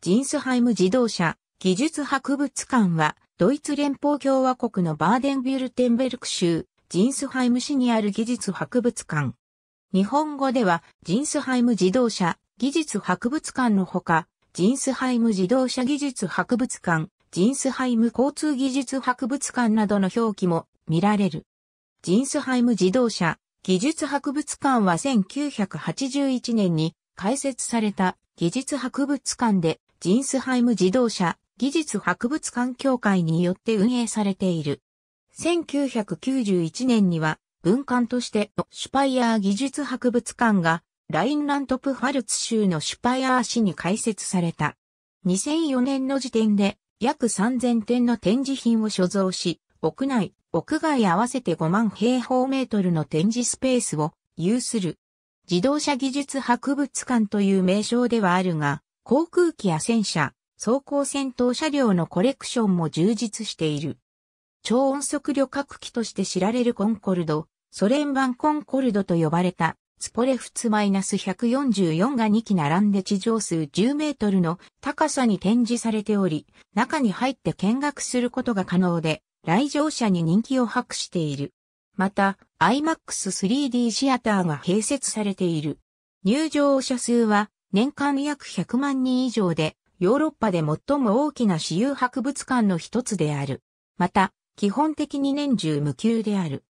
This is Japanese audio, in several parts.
ジンスハイム自動車技術博物館は、ドイツ連邦共和国のバーデンビュルテンベルク州、ジンスハイム市にある技術博物館。日本語では、ジンスハイム自動車技術博物館のほか、ジンスハイム自動車技術博物館、ジンスハイム交通技術博物館などの表記も見られる。ジンスハイム自動車技術博物館は1981年に開設された技術博物館でジンスハイム自動車技術博物館協会によって運営されている。1991年には文館としてシュパイヤー技術博物館がラインラントプファルツ州のシュパイヤー市に開設された。2004年の時点で約3000点の展示品を所蔵し、屋内、屋外合わせて5万平方メートルの展示スペースを有する。自動車技術博物館という名称ではあるが、航空機や戦車、走行戦闘車両のコレクションも充実している。超音速旅客機として知られるコンコルド、ソ連版コンコルドと呼ばれた、ツポレフツ -144 が2機並んで地上数10メートルの高さに展示されており、中に入って見学することが可能で、来場者に人気を博している。また、IMAX 3D シアターが併設されている。入場者数は年間約100万人以上で、ヨーロッパで最も大きな私有博物館の一つである。また、基本的に年中無休である。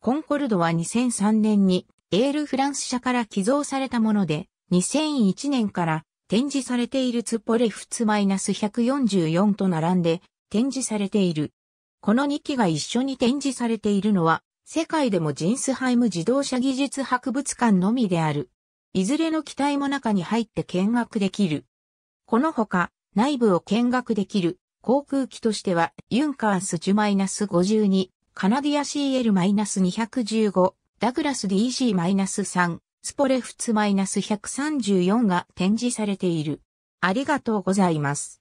コンコルドは2003年にエールフランス社から寄贈されたもので、2001年から展示されているツポレフツ -144 と並んで展示されている。この2機が一緒に展示されているのは、世界でもジンスハイム自動車技術博物館のみである。いずれの機体も中に入って見学できる。このほか、内部を見学できる航空機としては、ユンカース10-52、カナディア CL-215、ダグラス DC-3、スポレフツ -134 が展示されている。ありがとうございます。